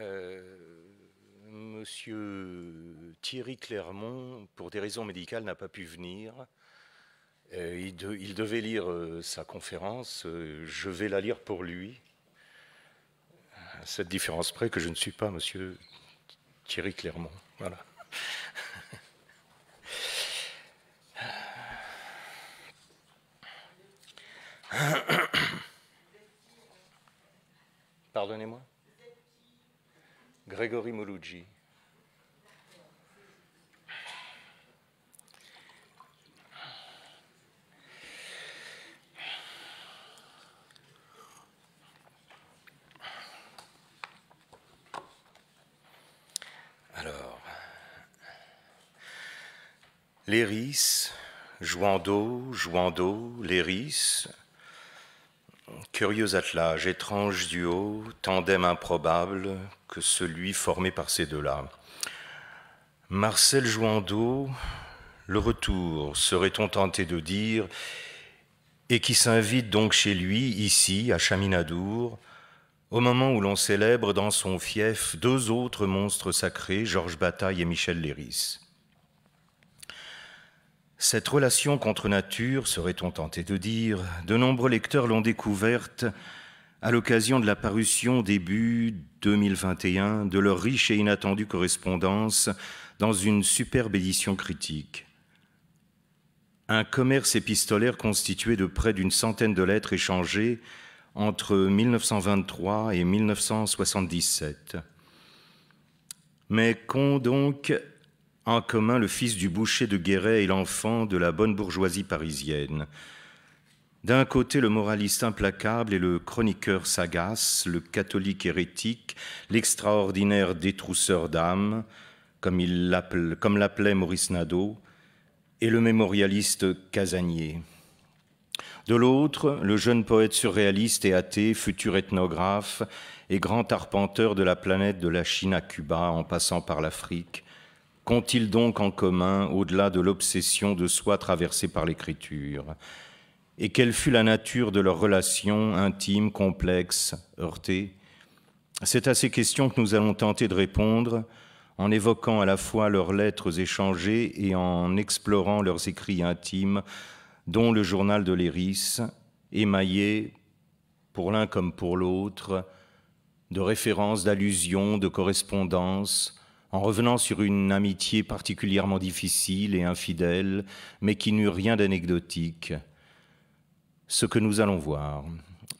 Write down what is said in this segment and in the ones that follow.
Euh, monsieur Thierry Clermont, pour des raisons médicales, n'a pas pu venir. Euh, il, devait lire euh, sa conférence. je vais la lire pour lui. cette différence près que je ne suis pas Monsieur Thierry Clermont. Voilà. Pardonnez-moi. Grégory Mouloudji. Alors, jouant jouant les l'iris. Curieux attelage, étrange duo, tandem improbable que celui formé par ces deux-là. Marcel Jouandeau, le retour, serait-on tenté de dire, et qui s'invite donc chez lui, ici, à Chaminadour, au moment où l'on célèbre dans son fief deux autres monstres sacrés, Georges Bataille et Michel Léris. Cette relation contre nature, serait-on tenté de dire, de nombreux lecteurs l'ont découverte à l'occasion de la parution début 2021 de leur riche et inattendue correspondance dans une superbe édition critique. Un commerce épistolaire constitué de près d'une centaine de lettres échangées entre 1923 et 1977. Mais qu'ont donc en commun le fils du boucher de Guéret et l'enfant de la bonne bourgeoisie parisienne. D'un côté, le moraliste implacable et le chroniqueur sagace, le catholique hérétique, l'extraordinaire détrousseur d'âme, comme l'appelait Maurice Nadeau, et le mémorialiste Casanier. De l'autre, le jeune poète surréaliste et athée, futur ethnographe et grand arpenteur de la planète de la Chine à Cuba en passant par l'Afrique, qu'ont-ils donc en commun au-delà de l'obsession de soi traversée par l'écriture Et quelle fut la nature de leur relation intime, complexe, heurtée C'est à ces questions que nous allons tenter de répondre en évoquant à la fois leurs lettres échangées et en explorant leurs écrits intimes, dont le journal de lérisse émaillé, pour l'un comme pour l'autre, de références, d'allusions, de correspondances, en revenant sur une amitié particulièrement difficile et infidèle, mais qui n'eut rien d'anecdotique. Ce que nous allons voir.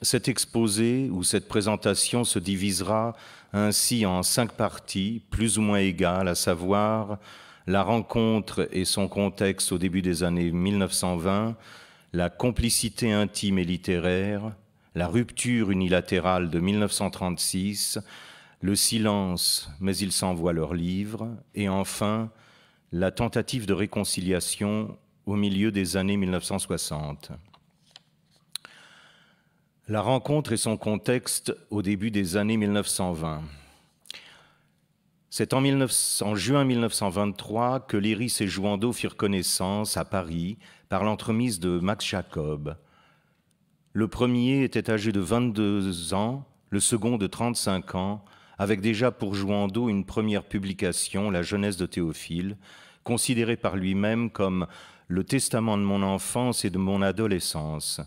Cet exposé ou cette présentation se divisera ainsi en cinq parties, plus ou moins égales, à savoir la rencontre et son contexte au début des années 1920, la complicité intime et littéraire, la rupture unilatérale de 1936, le silence, mais ils s'envoient leurs livres, et enfin la tentative de réconciliation au milieu des années 1960. La rencontre et son contexte au début des années 1920. C'est en, juin 1923 que Lyris et Jouandeau firent connaissance à Paris par l'entremise de Max Jacob. Le premier était âgé de 22 ans, le second de 35 ans, avec déjà pour Jouando une première publication, La jeunesse de Théophile, considérée par lui-même comme le testament de mon enfance et de mon adolescence.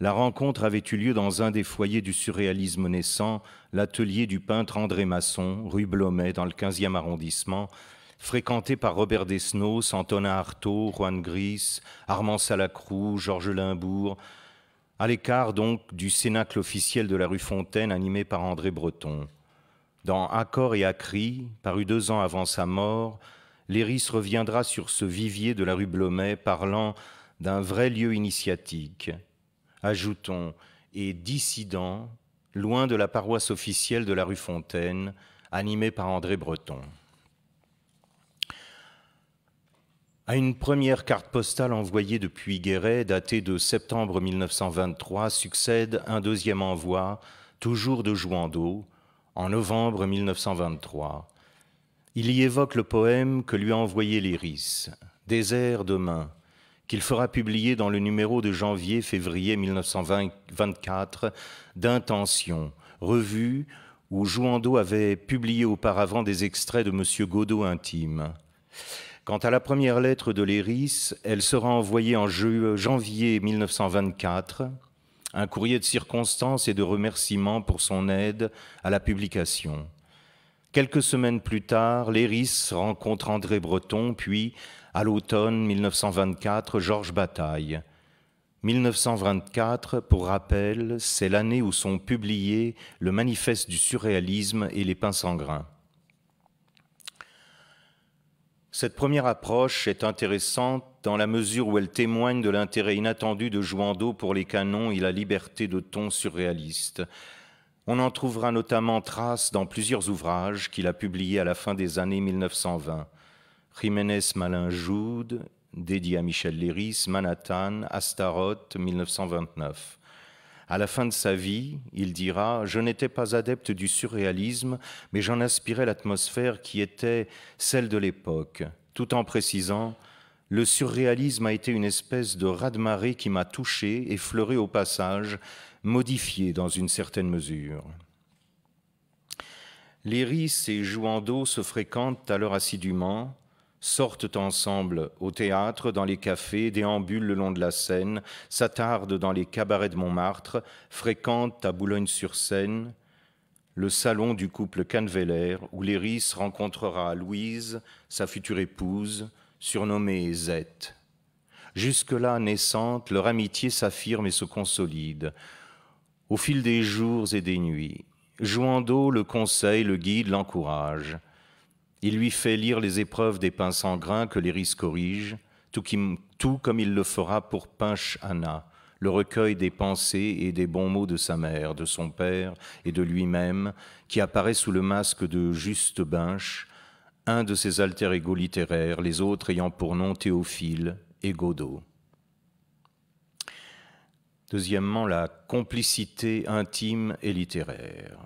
La rencontre avait eu lieu dans un des foyers du surréalisme naissant, l'atelier du peintre André Masson, rue Blomet, dans le 15e arrondissement, fréquenté par Robert Desnos, Antonin Artaud, Juan Gris, Armand Salacrou, Georges Limbourg, à l'écart donc du cénacle officiel de la rue Fontaine animé par André Breton. Dans Accord et Acri, paru deux ans avant sa mort, Léris reviendra sur ce vivier de la rue Blomet parlant d'un vrai lieu initiatique. Ajoutons, et dissident, loin de la paroisse officielle de la rue Fontaine, animée par André Breton. À une première carte postale envoyée depuis Guéret, datée de septembre 1923, succède un deuxième envoi, toujours de d'eau, en novembre 1923. Il y évoque le poème que lui a envoyé l'Iris, Désert demain, qu'il fera publier dans le numéro de janvier-février 1924 d'Intention, revue où Jouando avait publié auparavant des extraits de M. Godot intime. Quant à la première lettre de l'Iris, elle sera envoyée en janvier 1924 un courrier de circonstances et de remerciement pour son aide à la publication. Quelques semaines plus tard, Léris rencontre André Breton, puis, à l'automne 1924, Georges Bataille. 1924, pour rappel, c'est l'année où sont publiés le manifeste du surréalisme et les pins sangrins. Cette première approche est intéressante dans la mesure où elle témoigne de l'intérêt inattendu de Jouando pour les canons et la liberté de ton surréaliste. On en trouvera notamment trace dans plusieurs ouvrages qu'il a publiés à la fin des années 1920. Jiménez malin dédié à Michel Léris, Manhattan, Astaroth, 1929. À la fin de sa vie, il dira Je n'étais pas adepte du surréalisme, mais j'en aspirais l'atmosphère qui était celle de l'époque, tout en précisant Le surréalisme a été une espèce de raz-de-marée qui m'a touché, et effleuré au passage, modifié dans une certaine mesure. Liris et d'eau se fréquentent alors assidûment sortent ensemble au théâtre, dans les cafés, déambulent le long de la Seine, s'attardent dans les cabarets de Montmartre, fréquentent à Boulogne-sur-Seine le salon du couple Canveller, où Léris rencontrera Louise, sa future épouse, surnommée Zette. Jusque-là naissante, leur amitié s'affirme et se consolide. Au fil des jours et des nuits, Jouando le conseille, le guide, l'encourage. Il lui fait lire les épreuves des pins sans grain que Liris corrige, tout, tout, comme il le fera pour Pinche Anna, le recueil des pensées et des bons mots de sa mère, de son père et de lui-même, qui apparaît sous le masque de Juste Binche, un de ses alter-égaux littéraires, les autres ayant pour nom Théophile et Godot. Deuxièmement, la complicité intime et littéraire.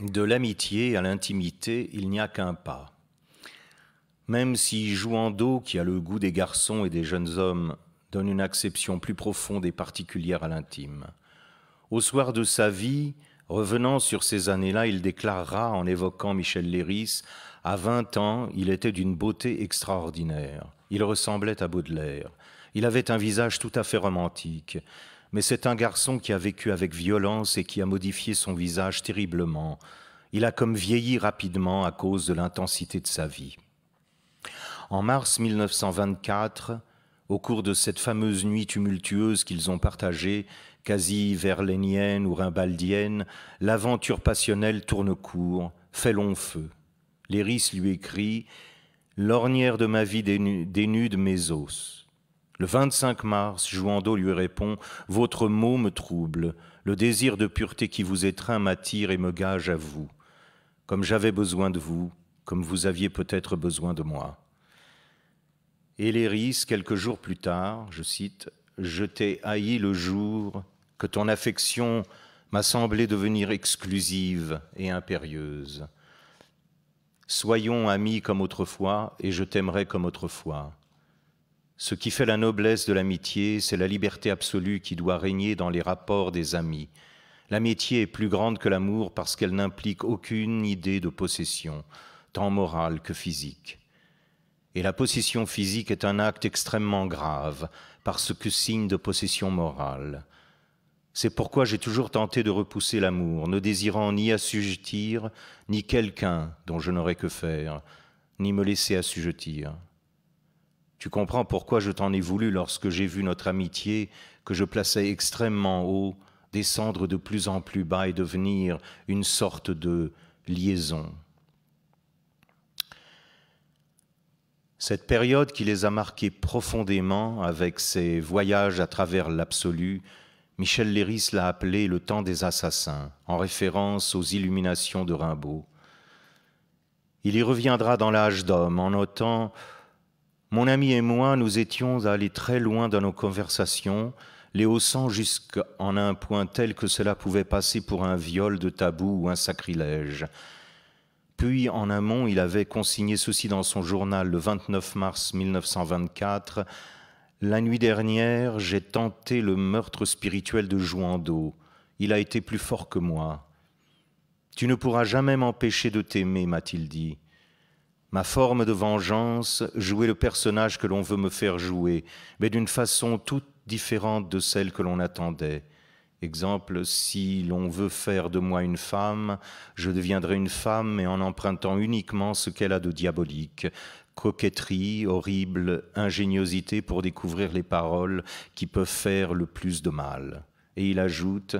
De l'amitié à l'intimité, il n'y a qu'un pas. Même si d'eau qui a le goût des garçons et des jeunes hommes, donne une acception plus profonde et particulière à l'intime. Au soir de sa vie, revenant sur ces années-là, il déclarera, en évoquant Michel Léris, à vingt ans, il était d'une beauté extraordinaire. Il ressemblait à Baudelaire. Il avait un visage tout à fait romantique mais c'est un garçon qui a vécu avec violence et qui a modifié son visage terriblement. Il a comme vieilli rapidement à cause de l'intensité de sa vie. En mars 1924, au cours de cette fameuse nuit tumultueuse qu'ils ont partagée, quasi verlénienne ou rimbaldienne, l'aventure passionnelle tourne court, fait long feu. Léris lui écrit L'ornière de ma vie dénude mes os. Le 25 mars, Jouando lui répond Votre mot me trouble. Le désir de pureté qui vous étreint m'attire et me gage à vous. Comme j'avais besoin de vous, comme vous aviez peut-être besoin de moi. Héléris, quelques jours plus tard, je cite Je t'ai haï le jour que ton affection m'a semblé devenir exclusive et impérieuse. Soyons amis comme autrefois, et je t'aimerai comme autrefois. Ce qui fait la noblesse de l'amitié, c'est la liberté absolue qui doit régner dans les rapports des amis. L'amitié est plus grande que l'amour parce qu'elle n'implique aucune idée de possession, tant morale que physique. Et la possession physique est un acte extrêmement grave, parce que signe de possession morale. C'est pourquoi j'ai toujours tenté de repousser l'amour, ne désirant ni assujettir, ni quelqu'un dont je n'aurais que faire, ni me laisser assujettir. Tu comprends pourquoi je t'en ai voulu lorsque j'ai vu notre amitié, que je plaçais extrêmement haut, descendre de plus en plus bas et devenir une sorte de liaison. Cette période qui les a marqués profondément avec ses voyages à travers l'absolu, Michel Léris l'a appelé le temps des assassins, en référence aux illuminations de Rimbaud. Il y reviendra dans l'âge d'homme en notant mon ami et moi, nous étions allés très loin dans nos conversations, les haussant jusqu'en un point tel que cela pouvait passer pour un viol de tabou ou un sacrilège. Puis, en amont, il avait consigné ceci dans son journal le 29 mars 1924. La nuit dernière, j'ai tenté le meurtre spirituel de Joando. Il a été plus fort que moi. Tu ne pourras jamais m'empêcher de t'aimer, m'a-t-il dit. Ma forme de vengeance, jouer le personnage que l'on veut me faire jouer, mais d'une façon toute différente de celle que l'on attendait. Exemple, si l'on veut faire de moi une femme, je deviendrai une femme, mais en empruntant uniquement ce qu'elle a de diabolique. Coquetterie, horrible ingéniosité pour découvrir les paroles qui peuvent faire le plus de mal. Et il ajoute,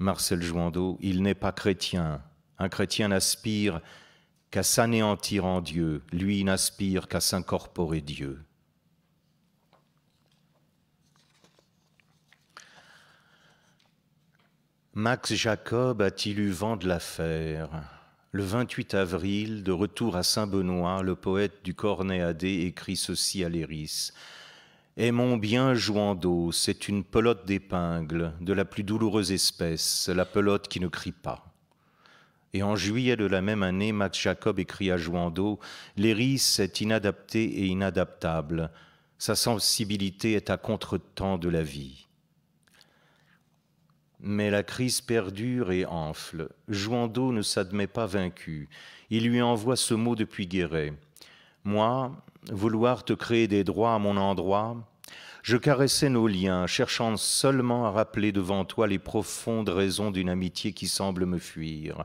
Marcel Jouandeau, il n'est pas chrétien. Un chrétien aspire qu'à s'anéantir en Dieu, lui n'aspire qu'à s'incorporer Dieu. Max Jacob a-t-il eu vent de l'affaire Le 28 avril, de retour à Saint-Benoît, le poète du Cornéadé écrit ceci à l'Éris. Aimons bien jouant d'eau, c'est une pelote d'épingle, de la plus douloureuse espèce, la pelote qui ne crie pas. Et en juillet de la même année, Max Jacob écrit à Joando, « Léris est inadapté et inadaptable. Sa sensibilité est à contre-temps de la vie. Mais la crise perdure et enfle. Joando ne s'admet pas vaincu. Il lui envoie ce mot depuis Guéret Moi, vouloir te créer des droits à mon endroit, je caressais nos liens, cherchant seulement à rappeler devant toi les profondes raisons d'une amitié qui semble me fuir.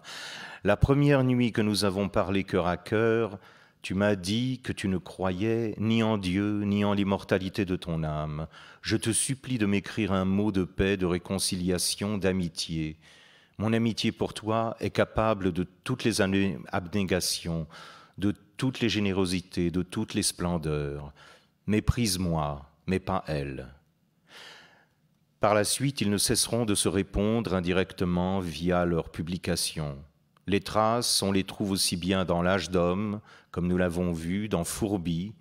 La première nuit que nous avons parlé cœur à cœur, tu m'as dit que tu ne croyais ni en Dieu, ni en l'immortalité de ton âme. Je te supplie de m'écrire un mot de paix, de réconciliation, d'amitié. Mon amitié pour toi est capable de toutes les abnégations, de toutes les générosités, de toutes les splendeurs. Méprise-moi, mais pas elle. Par la suite, ils ne cesseront de se répondre indirectement via leurs publications. Les traces, on les trouve aussi bien dans L'âge d'homme, comme nous l'avons vu, dans Fourbi,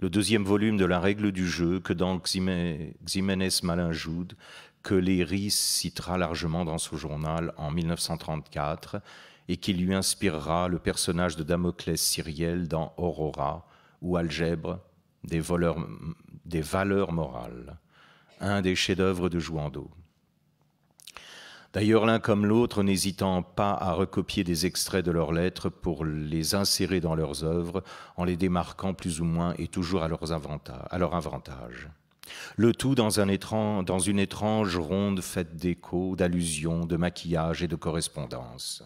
le deuxième volume de La règle du jeu, que dans Ximénez Malinjoud, que Léris citera largement dans son journal en 1934 et qui lui inspirera le personnage de Damoclès Cyriel dans Aurora ou Algèbre des voleurs des valeurs morales, un des chefs-d'œuvre de Jouando. D'ailleurs, l'un comme l'autre, n'hésitant pas à recopier des extraits de leurs lettres pour les insérer dans leurs œuvres, en les démarquant plus ou moins et toujours à, leur avantage. Le tout dans, dans une étrange ronde faite d'échos, d'allusions, de maquillage et de correspondances.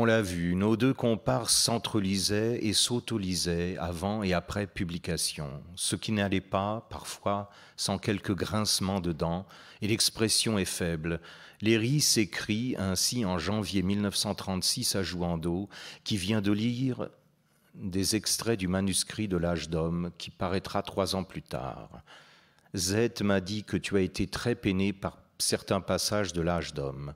On l'a vu, nos deux comparses s'entrelisaient et s'autolisaient avant et après publication, ce qui n'allait pas, parfois, sans quelques grincements de dents, et l'expression est faible. Léry s'écrit ainsi en janvier 1936 à Jouando, qui vient de lire des extraits du manuscrit de l'âge d'homme qui paraîtra trois ans plus tard. Z m'a dit que tu as été très peiné par certains passages de l'âge d'homme.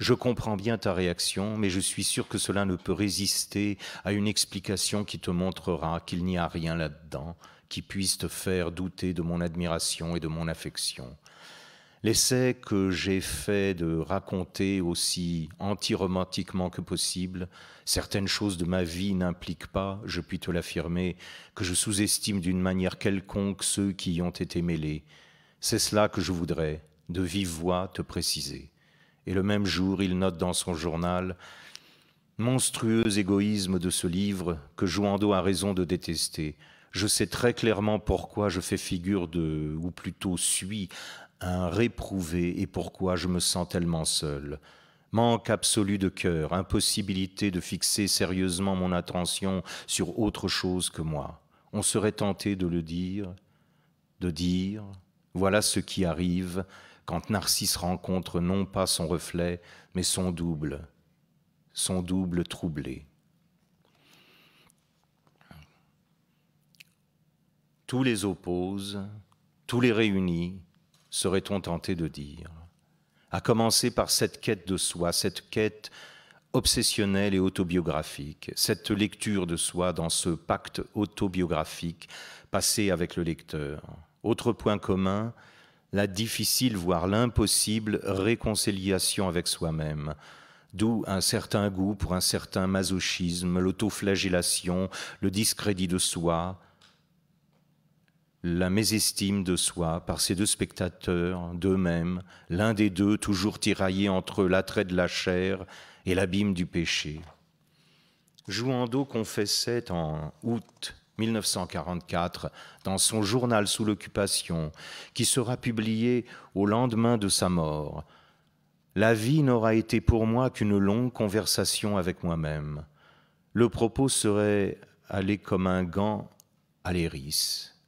Je comprends bien ta réaction, mais je suis sûr que cela ne peut résister à une explication qui te montrera qu'il n'y a rien là-dedans qui puisse te faire douter de mon admiration et de mon affection. L'essai que j'ai fait de raconter aussi anti-romantiquement que possible certaines choses de ma vie n'implique pas, je puis te l'affirmer, que je sous-estime d'une manière quelconque ceux qui y ont été mêlés. C'est cela que je voudrais, de vive voix, te préciser. Et le même jour, il note dans son journal Monstrueux égoïsme de ce livre que Jouando a raison de détester. Je sais très clairement pourquoi je fais figure de, ou plutôt suis, un réprouvé et pourquoi je me sens tellement seul. Manque absolu de cœur, impossibilité de fixer sérieusement mon attention sur autre chose que moi. On serait tenté de le dire, de dire, voilà ce qui arrive, quand Narcisse rencontre non pas son reflet, mais son double, son double troublé. Tous les oppose, tous les réunis, serait-on tenté de dire, à commencer par cette quête de soi, cette quête obsessionnelle et autobiographique, cette lecture de soi dans ce pacte autobiographique passé avec le lecteur. Autre point commun, la difficile, voire l'impossible réconciliation avec soi-même. D'où un certain goût pour un certain masochisme, l'autoflagellation, le discrédit de soi, la mésestime de soi par ces deux spectateurs, d'eux-mêmes, l'un des deux toujours tiraillé entre l'attrait de la chair et l'abîme du péché. Jouando confessait en août 1944, dans son journal sous l'occupation, qui sera publié au lendemain de sa mort. La vie n'aura été pour moi qu'une longue conversation avec moi-même. Le propos serait aller comme un gant à l'hérisse. »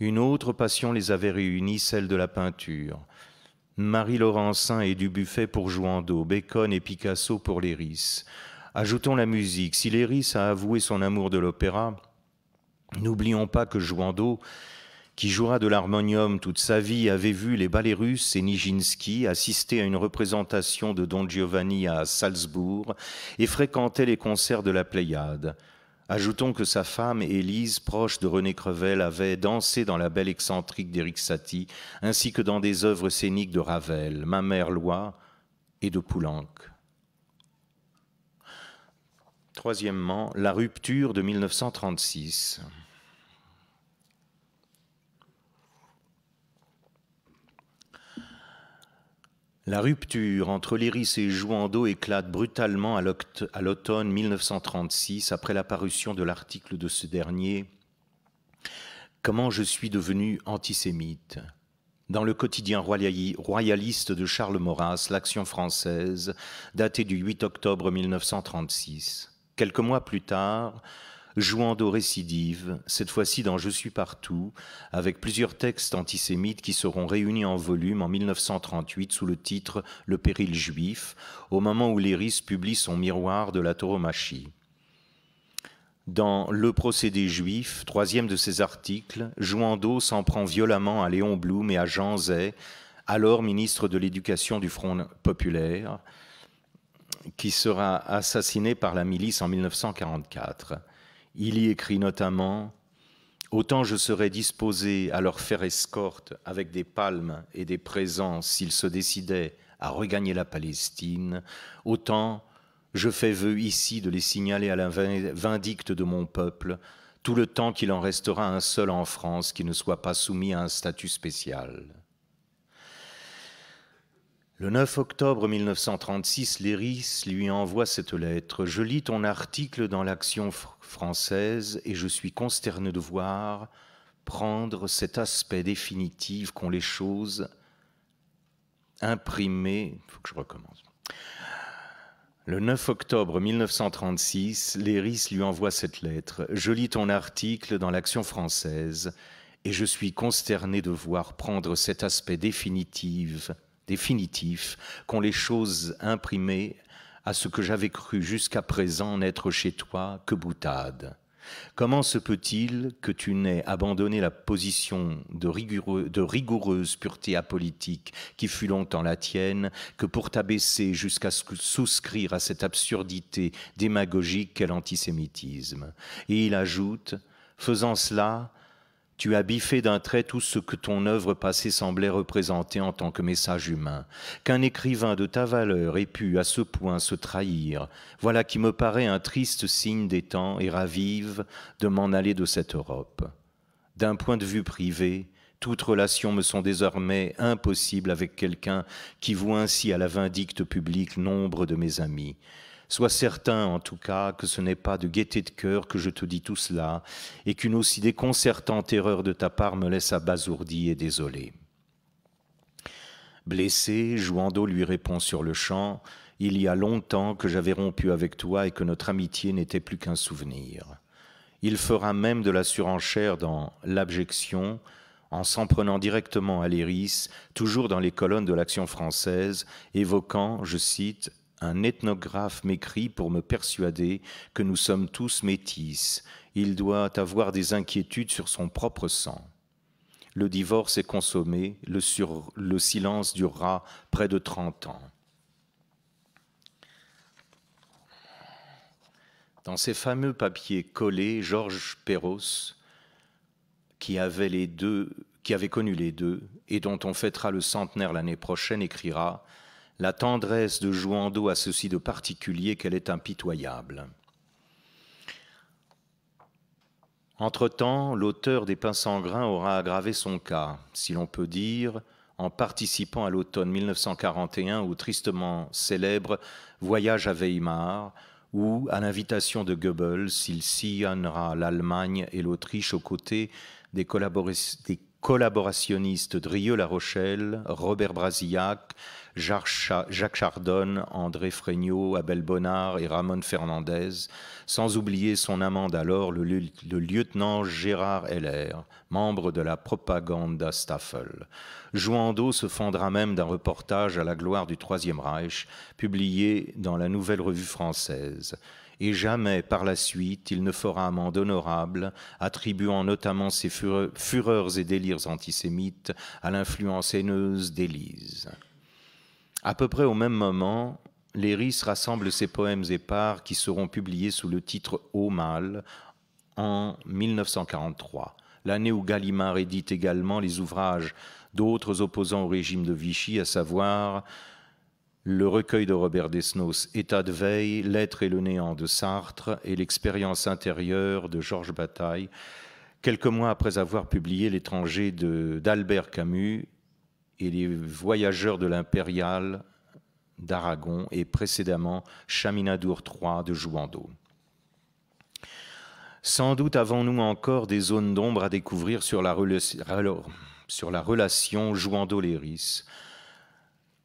Une autre passion les avait réunis, celle de la peinture. Marie Laurencin et Dubuffet pour Jouando, Bacon et Picasso pour l'iris. Ajoutons la musique. Si Léris a avoué son amour de l'opéra, n'oublions pas que Jouando, qui jouera de l'harmonium toute sa vie, avait vu les ballets russes et Nijinsky assister à une représentation de Don Giovanni à Salzbourg et fréquentait les concerts de la Pléiade. Ajoutons que sa femme, Élise, proche de René Crevel, avait dansé dans la belle excentrique d'Éric Satie, ainsi que dans des œuvres scéniques de Ravel, Ma mère Loi et de Poulenc. Troisièmement, la rupture de 1936. La rupture entre Léris et Jouando éclate brutalement à l'automne 1936 après la de l'article de ce dernier Comment je suis devenu antisémite. Dans le quotidien royaliste de Charles Maurras, L'Action française, daté du 8 octobre 1936. Quelques mois plus tard, Jouando récidive, cette fois-ci dans Je suis partout, avec plusieurs textes antisémites qui seront réunis en volume en 1938 sous le titre Le péril juif, au moment où Léris publie son miroir de la tauromachie. Dans Le procédé juif, troisième de ses articles, Jouando s'en prend violemment à Léon Blum et à Jean Zay, alors ministre de l'Éducation du Front populaire, qui sera assassiné par la milice en 1944. Il y écrit notamment Autant je serais disposé à leur faire escorte avec des palmes et des présents s'ils se décidaient à regagner la Palestine, autant je fais vœu ici de les signaler à la vindicte de mon peuple, tout le temps qu'il en restera un seul en France qui ne soit pas soumis à un statut spécial. Le 9 octobre 1936, Léris lui envoie cette lettre. Je lis ton article dans l'Action française et je suis consterné de voir prendre cet aspect définitif qu'ont les choses imprimées. Il faut que je recommence. Le 9 octobre 1936, Léris lui envoie cette lettre. Je lis ton article dans l'Action française et je suis consterné de voir prendre cet aspect définitif définitif, qu'ont les choses imprimées à ce que j'avais cru jusqu'à présent n'être chez toi que boutade. Comment se peut-il que tu n'aies abandonné la position de, de, rigoureuse pureté apolitique qui fut longtemps la tienne, que pour t'abaisser jusqu'à souscrire à cette absurdité démagogique qu'est l'antisémitisme Et il ajoute, faisant cela, tu as biffé d'un trait tout ce que ton œuvre passée semblait représenter en tant que message humain. Qu'un écrivain de ta valeur ait pu à ce point se trahir, voilà qui me paraît un triste signe des temps et ravive de m'en aller de cette Europe. D'un point de vue privé, toutes relations me sont désormais impossibles avec quelqu'un qui voit ainsi à la vindicte publique nombre de mes amis. Sois certain, en tout cas, que ce n'est pas de gaieté de cœur que je te dis tout cela, et qu'une aussi déconcertante erreur de ta part me laisse abasourdi et désolé. Blessé, Jouando lui répond sur le champ Il y a longtemps que j'avais rompu avec toi et que notre amitié n'était plus qu'un souvenir. Il fera même de la surenchère dans l'abjection, en s'en prenant directement à l'Éris, toujours dans les colonnes de l'Action française, évoquant, je cite, un ethnographe m'écrit pour me persuader que nous sommes tous métis. Il doit avoir des inquiétudes sur son propre sang. Le divorce est consommé, le, silence durera près de 30 ans. Dans ces fameux papiers collés, Georges Perros, qui avait, qui avait connu les deux et dont on fêtera le centenaire l'année prochaine, écrira la tendresse de Jouando à ceci de particulier qu'elle est impitoyable. Entre-temps, l'auteur des Pins sans aura aggravé son cas, si l'on peut dire, en participant à l'automne 1941 au tristement célèbre Voyage à Weimar, où, à l'invitation de Goebbels, il sillonnera l'Allemagne et l'Autriche aux côtés des, collaborationnistes Drieux La Rochelle, Robert Brasillac, Jacques Chardonne, André Fregnaud, Abel Bonnard et Ramon Fernandez, sans oublier son amant alors le, lieutenant Gérard Heller, membre de la Propaganda Staffel. Jouando se fendra même d'un reportage à la gloire du Troisième Reich, publié dans la Nouvelle Revue française et jamais par la suite il ne fera amende honorable, attribuant notamment ses fureurs et délires antisémites à l'influence haineuse d'Élise. À peu près au même moment, Léris rassemble ses poèmes épars qui seront publiés sous le titre Au mal en 1943, l'année où Gallimard édite également les ouvrages d'autres opposants au régime de Vichy, à savoir le recueil de Robert Desnos, État de veille, L'être et le néant de Sartre et l'expérience intérieure de Georges Bataille, quelques mois après avoir publié L'étranger d'Albert Camus et les voyageurs de l'impérial d'Aragon et précédemment Chaminadour III de Jouando. Sans doute avons-nous encore des zones d'ombre à découvrir sur la, relation Jouando-Léris.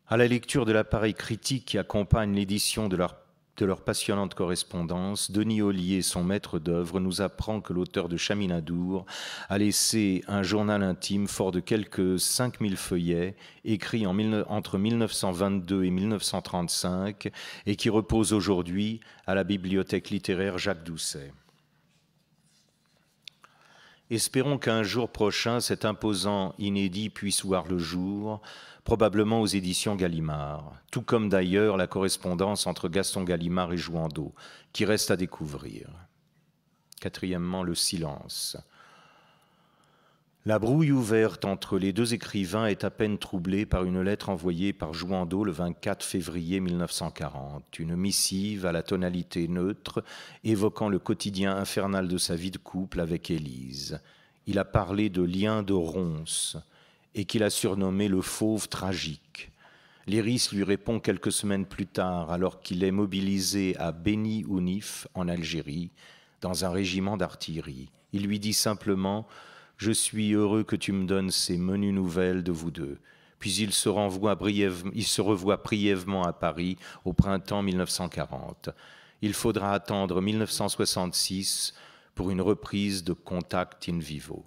À la lecture de l'appareil critique qui accompagne l'édition de leur de leur passionnante correspondance, Denis Ollier, son maître d'œuvre, nous apprend que l'auteur de Chaminadour a laissé un journal intime fort de quelques 5000 feuillets, écrit entre 1922 et 1935, et qui repose aujourd'hui à la bibliothèque littéraire Jacques Doucet. Espérons qu'un jour prochain cet imposant inédit puisse voir le jour, probablement aux éditions Gallimard, tout comme d'ailleurs la correspondance entre Gaston Gallimard et Jouandeau, qui reste à découvrir. Quatrièmement, le silence. La brouille ouverte entre les deux écrivains est à peine troublée par une lettre envoyée par Jouando le 24 février 1940, une missive à la tonalité neutre évoquant le quotidien infernal de sa vie de couple avec Élise. Il a parlé de liens de ronces et qu'il a surnommé le fauve tragique. L'iris lui répond quelques semaines plus tard alors qu'il est mobilisé à Beni Ounif en Algérie dans un régiment d'artillerie. Il lui dit simplement « je suis heureux que tu me donnes ces menues nouvelles de vous deux. Puis il se, revoit brièvement à Paris au printemps 1940. Il faudra attendre 1966 pour une reprise de Contact in Vivo.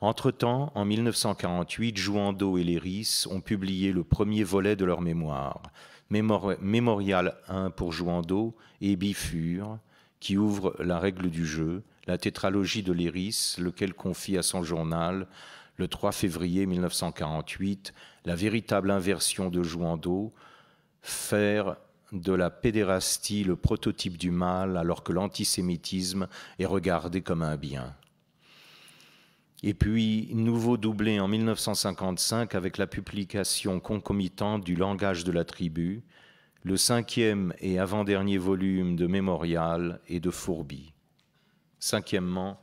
Entre-temps, en 1948, Jouando et Léris ont publié le premier volet de leur mémoire, Mémorial 1 pour Jouando et Bifur, qui ouvre la règle du jeu, la tétralogie de l'iris, lequel confie à son journal, le 3 février 1948, la véritable inversion de Jouando, faire de la pédérastie le prototype du mal alors que l'antisémitisme est regardé comme un bien. Et puis, nouveau doublé en 1955 avec la publication concomitante du Langage de la tribu, le cinquième et avant-dernier volume de Mémorial et de Fourbi. Cinquièmement,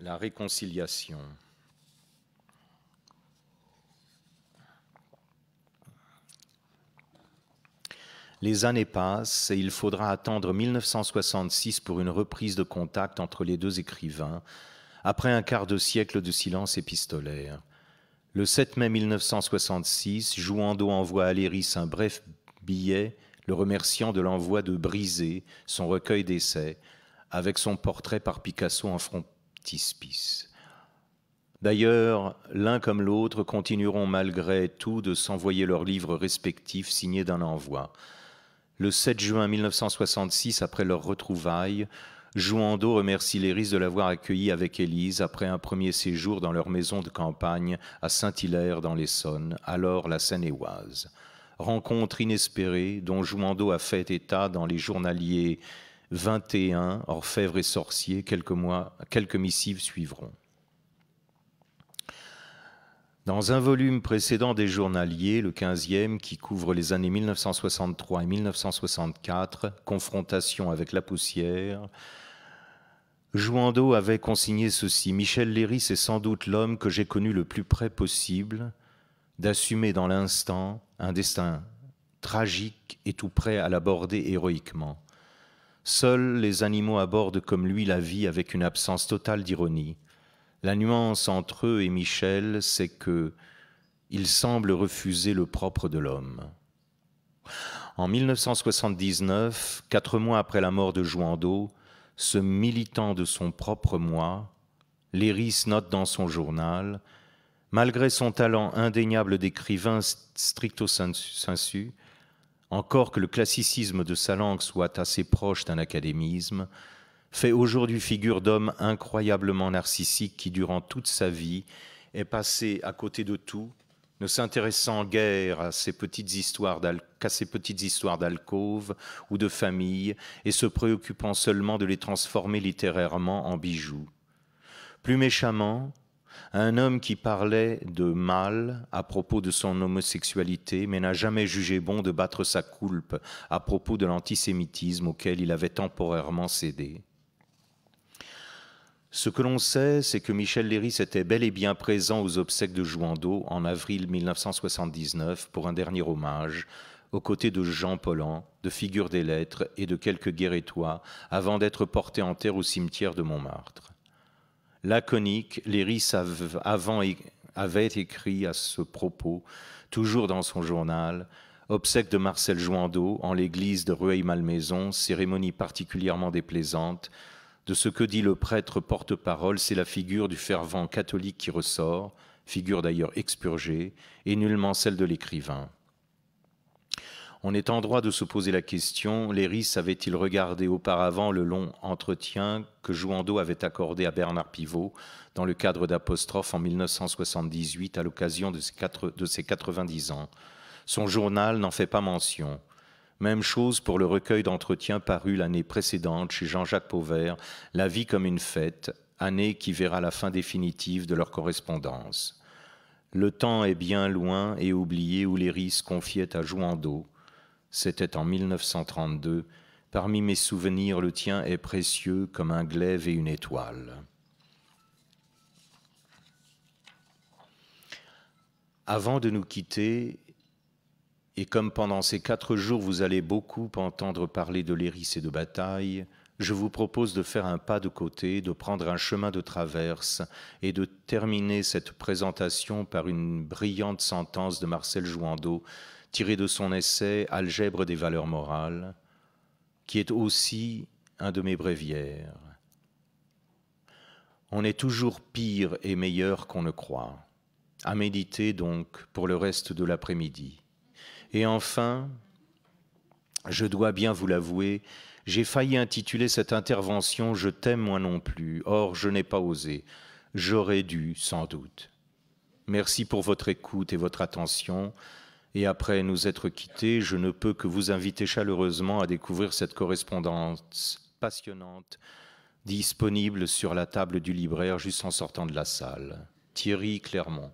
la réconciliation. Les années passent et il faudra attendre 1966 pour une reprise de contact entre les deux écrivains, après un quart de siècle de silence épistolaire. Le 7 mai 1966, Jouando envoie à Léris un bref billet le remerciant de l'envoi de Brisé, son recueil d'essais, avec son portrait par Picasso en frontispice. D'ailleurs, l'un comme l'autre continueront malgré tout de s'envoyer leurs livres respectifs signés d'un envoi. Le 7 juin 1966, après leur retrouvaille, Jouando remercie Léris de l'avoir accueilli avec Élise après un premier séjour dans leur maison de campagne à Saint-Hilaire dans l'Essonne, alors la Seine-et-Oise. Rencontre inespérée dont Jouando a fait état dans les journaliers 21 orfèvres et sorciers, quelques, mois, quelques missives suivront. Dans un volume précédent des journaliers, le 15e, qui couvre les années 1963 et 1964, Confrontation avec la poussière, Jouando avait consigné ceci Michel Léris est sans doute l'homme que j'ai connu le plus près possible d'assumer dans l'instant un destin tragique et tout prêt à l'aborder héroïquement. Seuls les animaux abordent comme lui la vie avec une absence totale d'ironie. La nuance entre eux et Michel, c'est que ils semblent refuser le propre de l'homme. En 1979, quatre mois après la mort de Jouando, ce militant de son propre moi, Léris note dans son journal Malgré son talent indéniable d'écrivain stricto sensu, encore que le classicisme de sa langue soit assez proche d'un académisme, fait aujourd'hui figure d'homme incroyablement narcissique qui, durant toute sa vie, est passé à côté de tout, ne s'intéressant guère à ces petites histoires qu'à petites histoires d'alcôve ou de famille, et se préoccupant seulement de les transformer littérairement en bijoux. Plus méchamment, un homme qui parlait de mal à propos de son homosexualité, mais n'a jamais jugé bon de battre sa coulpe à propos de l'antisémitisme auquel il avait temporairement cédé. Ce que l'on sait, c'est que Michel Léris était bel et bien présent aux obsèques de Jouandeau en avril 1979 pour un dernier hommage, aux côtés de Jean Pollan, de Figure des Lettres et de quelques guérétois, avant d'être porté en terre au cimetière de Montmartre laconique, Léris avant avait écrit à ce propos, toujours dans son journal, obsèque de Marcel Jouandeau en l'église de Rueil-Malmaison, cérémonie particulièrement déplaisante. De ce que dit le prêtre porte-parole, c'est la figure du fervent catholique qui ressort, figure d'ailleurs expurgée, et nullement celle de l'écrivain. On est en droit de se poser la question, Léris avait-il regardé auparavant le long entretien que Jouando avait accordé à Bernard Pivot dans le cadre d'Apostrophe en 1978 à l'occasion de, ses 90 ans Son journal n'en fait pas mention. Même chose pour le recueil d'entretiens paru l'année précédente chez Jean-Jacques Pauvert, La vie comme une fête, année qui verra la fin définitive de leur correspondance. Le temps est bien loin et oublié où Léris confiait à Jouando c'était en 1932. Parmi mes souvenirs, le tien est précieux comme un glaive et une étoile. Avant de nous quitter, et comme pendant ces quatre jours vous allez beaucoup entendre parler de l'hérisse et de bataille, je vous propose de faire un pas de côté, de prendre un chemin de traverse et de terminer cette présentation par une brillante sentence de Marcel Jouandeau tiré de son essai Algèbre des valeurs morales, qui est aussi un de mes brévières. On est toujours pire et meilleur qu'on ne croit. À méditer donc pour le reste de l'après-midi. Et enfin, je dois bien vous l'avouer, j'ai failli intituler cette intervention Je t'aime moi non plus. Or, je n'ai pas osé. J'aurais dû, sans doute. Merci pour votre écoute et votre attention et après nous être quittés, je ne peux que vous inviter chaleureusement à découvrir cette correspondance passionnante disponible sur la table du libraire juste en sortant de la salle. Thierry Clermont.